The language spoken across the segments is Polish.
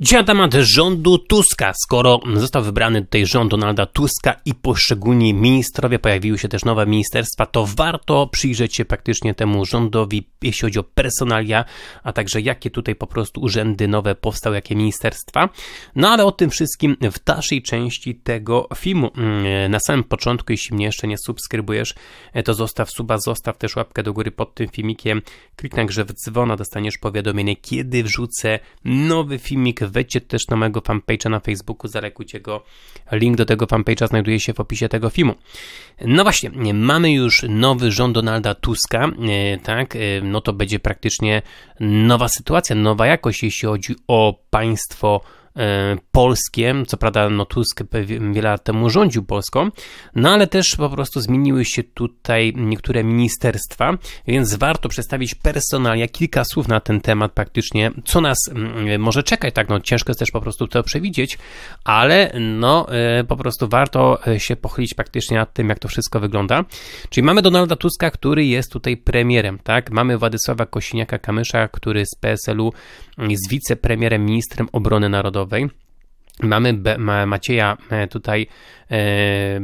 Dzisiaj temat rządu Tuska. Skoro został wybrany tutaj rząd Donalda Tuska i poszczególni ministrowie, pojawiły się też nowe ministerstwa, to warto przyjrzeć się praktycznie temu rządowi, jeśli chodzi o personalia, a także jakie tutaj po prostu urzędy nowe powstały, jakie ministerstwa. No ale o tym wszystkim w dalszej części tego filmu. Mm, na samym początku, jeśli mnie jeszcze nie subskrybujesz, e, to zostaw suba, zostaw też łapkę do góry pod tym filmikiem, kliknij także w dzwona, dostaniesz powiadomienie, kiedy wrzucę nowy filmik wejdźcie też na mojego fanpage'a na Facebooku, zalekujcie go. Link do tego fanpage'a znajduje się w opisie tego filmu. No właśnie, mamy już nowy rząd Donalda Tuska, e, tak? E, no to będzie praktycznie nowa sytuacja, nowa jakość, jeśli chodzi o państwo E, polskie. Co prawda, no, Tusk wiele lat temu rządził Polską, no ale też po prostu zmieniły się tutaj niektóre ministerstwa, więc warto przedstawić personalnie kilka słów na ten temat praktycznie, co nas e, może czekać, tak, no ciężko jest też po prostu to przewidzieć, ale no e, po prostu warto się pochylić praktycznie nad tym, jak to wszystko wygląda. Czyli mamy Donalda Tuska, który jest tutaj premierem, tak, mamy Władysława Kosiniaka-Kamysza, który z PSL-u jest wicepremierem, ministrem obrony narodowej, something Mamy Be Macieja e, tutaj e,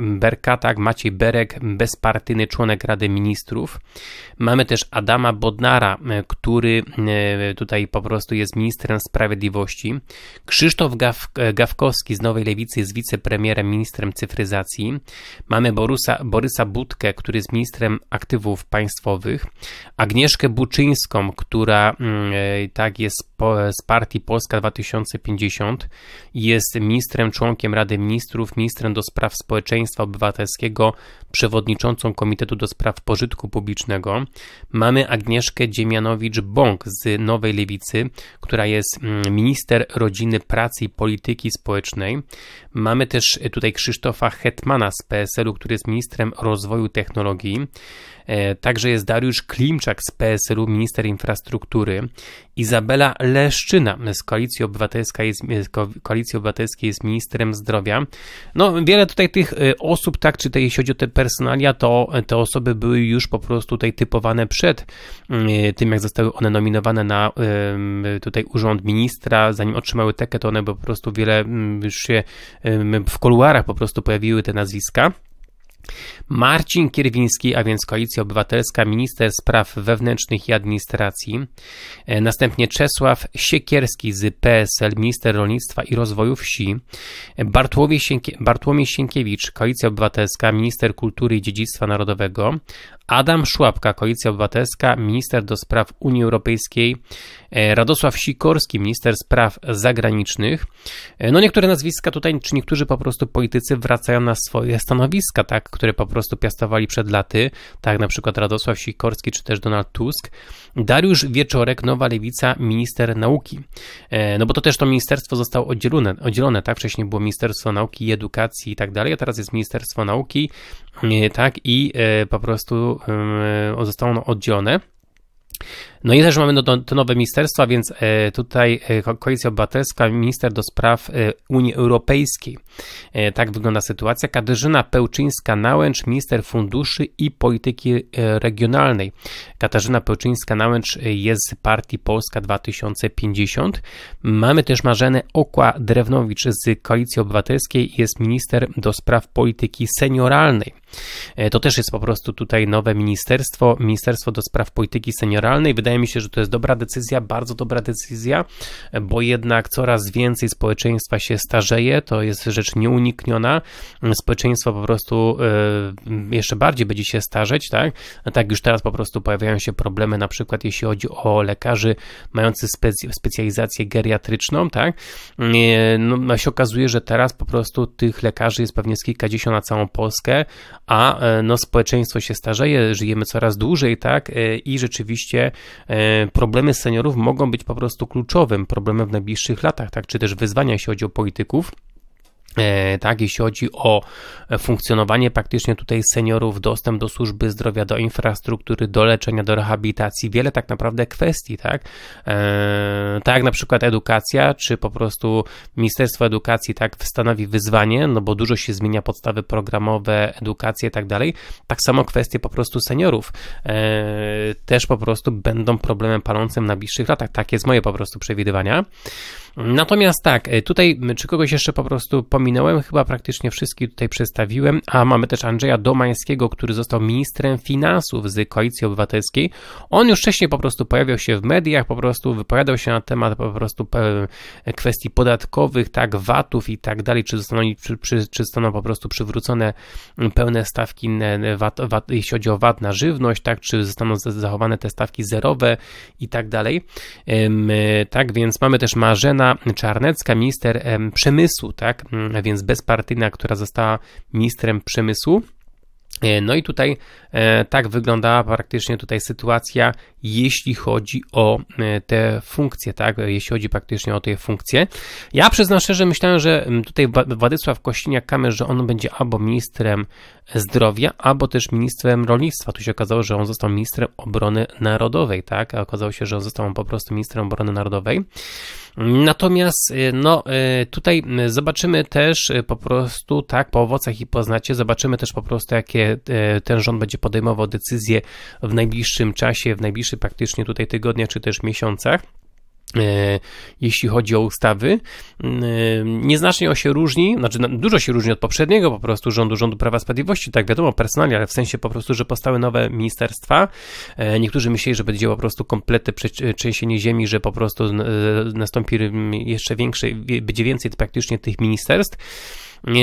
Berka, tak? Maciej Berek, bezpartyjny członek Rady Ministrów. Mamy też Adama Bodnara, e, który tutaj po prostu jest ministrem sprawiedliwości. Krzysztof Gaw Gawkowski z Nowej Lewicy jest wicepremierem, ministrem cyfryzacji. Mamy Borusa, Borysa Budkę, który jest ministrem aktywów państwowych. Agnieszkę Buczyńską, która mm, tak jest z partii Polska 2050. Jest ministrem, członkiem Rady Ministrów, ministrem do spraw społeczeństwa obywatelskiego, przewodniczącą Komitetu do spraw pożytku publicznego. Mamy Agnieszkę Dziemianowicz-Bąk z Nowej Lewicy, która jest mm, minister rodziny, pracy i polityki społecznej. Mamy też e, tutaj Krzysztofa Hetmana z PSL-u, który jest ministrem rozwoju technologii. E, także jest Dariusz Klimczak z PSL-u, minister infrastruktury. Izabela Leszczyna z Koalicji, Obywatelska jest, Koalicji Obywatelskiej jest ministrem zdrowia. No, wiele tutaj tych y, osób, tak, czy inaczej jeśli chodzi o te personalia, to y, te osoby były już po prostu tutaj typowane przed y, tym, jak zostały one nominowane na tutaj urząd ministra, zanim otrzymały tekę, to one po prostu wiele mm, już się w kuluarach po prostu pojawiły te nazwiska. Marcin Kierwiński, a więc Koalicja Obywatelska, minister spraw wewnętrznych i administracji, e, następnie Czesław Siekierski z PSL, minister rolnictwa i rozwoju wsi, e, Bartłomiej, Sienkie, Bartłomiej Sienkiewicz, Koalicja Obywatelska, minister kultury i dziedzictwa narodowego, Adam Szłapka, Koalicja Obywatelska, minister do spraw Unii Europejskiej, e, Radosław Sikorski, minister spraw zagranicznych. E, no niektóre nazwiska tutaj, czy niektórzy po prostu politycy wracają na swoje stanowiska, tak, które po prostu piastowali przed laty, tak na przykład Radosław Sikorski, czy też Donald Tusk. Dariusz Wieczorek, Nowa Lewica, minister nauki. E, no bo to też to ministerstwo zostało oddzielone, oddzielone tak, wcześniej było Ministerstwo Nauki i Edukacji i tak dalej, a teraz jest Ministerstwo Nauki, tak, i po prostu E, zostaną oddzielone. No i też mamy no, te nowe ministerstwa, więc e, tutaj e, Koalicja Obywatelska, minister do spraw Unii Europejskiej. Tak wygląda sytuacja. Katarzyna Pełczyńska-Nałęcz, minister funduszy i polityki regionalnej. Katarzyna Pełczyńska-Nałęcz jest z partii Polska 2050. Mamy też Marzenę Okła-Drewnowicz z Koalicji Obywatelskiej, jest minister do spraw polityki senioralnej. E, to też jest po prostu tutaj nowe ministerstwo, Ministerstwo do Spraw Polityki Senioralnej. Wydaje mi się, że to jest dobra decyzja, bardzo dobra decyzja, e, bo jednak coraz więcej społeczeństwa się starzeje, to jest rzecz nieunikniona. Społeczeństwo po prostu e, jeszcze bardziej będzie się starzeć, tak? tak już teraz po prostu pojawiają się problemy, na przykład jeśli chodzi o lekarzy mający specjalizację geriatryczną, tak? No, się okazuje, że teraz po prostu tych lekarzy jest pewnie z kilkadziesiąt na całą Polskę, a e, no, społeczeństwo się starzeje, żyjemy coraz dłużej, tak, e, i rzeczywiście e, problemy seniorów mogą być po prostu kluczowym problemem w najbliższych latach, tak, czy też wyzwania, jeśli chodzi o polityków. E, tak, jeśli chodzi o funkcjonowanie praktycznie tutaj seniorów, dostęp do służby zdrowia, do infrastruktury, do leczenia, do rehabilitacji, wiele tak naprawdę kwestii, tak, e, tak na przykład edukacja, czy po prostu Ministerstwo Edukacji, tak, stanowi wyzwanie, no bo dużo się zmienia podstawy programowe, edukacje i tak dalej, tak samo kwestie po prostu seniorów e, też po prostu będą problemem palącym w najbliższych latach, tak jest moje po prostu przewidywania. Natomiast tak, e, tutaj czy kogoś jeszcze po prostu pominąłem, chyba praktycznie wszystkich tutaj przedstawiłem, a mamy też Andrzeja Domańskiego, który został ministrem finansów z Koalicji Obywatelskiej. On już wcześniej po prostu pojawiał się w mediach, po prostu wypowiadał się na temat po prostu e, kwestii podatkowych, tak, VAT-ów i tak dalej, czy zostaną, czy, czy, czy zostaną po prostu przywrócone pełne stawki VAT, VAT, jeśli chodzi o VAT na żywność, tak, czy zostaną zachowane te stawki zerowe i tak dalej. E, tak, więc mamy też Marzenę, Anna Czarnecka, minister przemysłu, tak, mm, więc bezpartyjna, która została ministrem przemysłu. E, no i tutaj e, tak wyglądała praktycznie tutaj sytuacja, jeśli chodzi o e, te funkcje, tak, jeśli chodzi praktycznie o te funkcje. Ja przyznam szczerze, myślałem, że tutaj Władysław kościniak kamer że on będzie albo ministrem zdrowia, albo też ministrem rolnictwa. Tu się okazało, że on został ministrem obrony narodowej, tak, a okazało się, że on został po prostu ministrem obrony narodowej. Natomiast y, no, y, tutaj y, zobaczymy też po prostu, tak, po owocach i poznacie, zobaczymy też po prostu, jakie ten rząd będzie podejmował decyzje w najbliższym czasie, w najbliższych praktycznie tutaj tygodniach czy też miesiącach. E, jeśli chodzi o ustawy. E, nieznacznie on się różni, znaczy dużo się różni od poprzedniego po prostu rządu, rządu Prawa Sprawiedliwości, tak wiadomo, personalnie, ale w sensie po prostu, że powstały nowe ministerstwa. E, niektórzy myśleli, że będzie po prostu komplety trzęsienie ziemi, że po prostu nastąpi jeszcze większe, będzie więcej praktycznie tych ministerstw.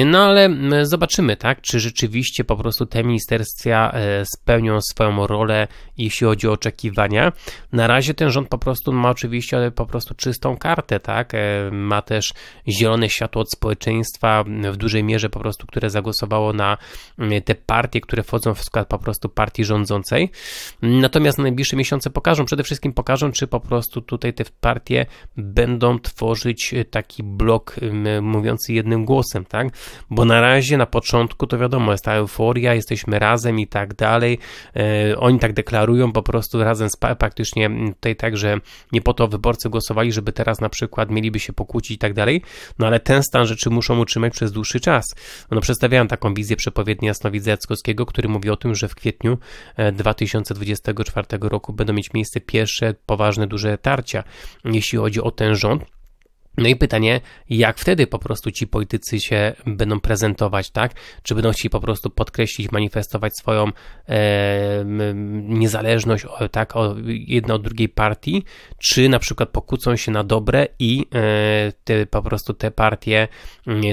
No ale zobaczymy, tak, czy rzeczywiście po prostu te ministerstwa e, spełnią swoją rolę, jeśli chodzi o oczekiwania. Na razie ten rząd po prostu ma oczywiście po prostu czystą kartę, tak, e, ma też zielone światło od społeczeństwa w dużej mierze po prostu, które zagłosowało na te partie, które wchodzą w skład po prostu partii rządzącej. Natomiast najbliższe miesiące pokażą, przede wszystkim pokażą, czy po prostu tutaj te partie będą tworzyć e, taki blok mówiący jednym głosem, tak, tak? Bo na razie, na początku to wiadomo, jest ta euforia, jesteśmy razem i tak dalej. E, oni tak deklarują po prostu razem z praktycznie tutaj tak, że nie po to wyborcy głosowali, żeby teraz na przykład mieliby się pokłócić i tak dalej, no ale ten stan rzeczy muszą utrzymać przez dłuższy czas. No przedstawiałem taką wizję przepowiedni Jasnowidza Jackowskiego, który mówi o tym, że w kwietniu 2024 e, roku będą mieć miejsce pierwsze poważne, duże tarcia, jeśli chodzi o ten rząd no i pytanie, jak wtedy po prostu ci politycy się będą prezentować, tak? Czy będą chcieli po prostu podkreślić, manifestować swoją e, niezależność, tak, o, jedna od drugiej partii, czy na przykład pokłócą się na dobre i e, te, po prostu te partie,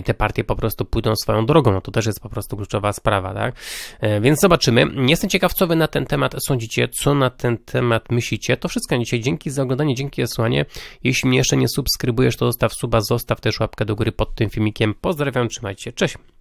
te partie po prostu pójdą swoją drogą. No to też jest po prostu kluczowa sprawa, tak? E, więc zobaczymy. Jestem ciekaw, co wy na ten temat sądzicie, co na ten temat myślicie. To wszystko na dzisiaj. Dzięki za oglądanie, dzięki za słuchanie. Jeśli mnie jeszcze nie subskrybujesz, to zostaw suba, zostaw też łapkę do góry pod tym filmikiem. Pozdrawiam, trzymajcie się, cześć!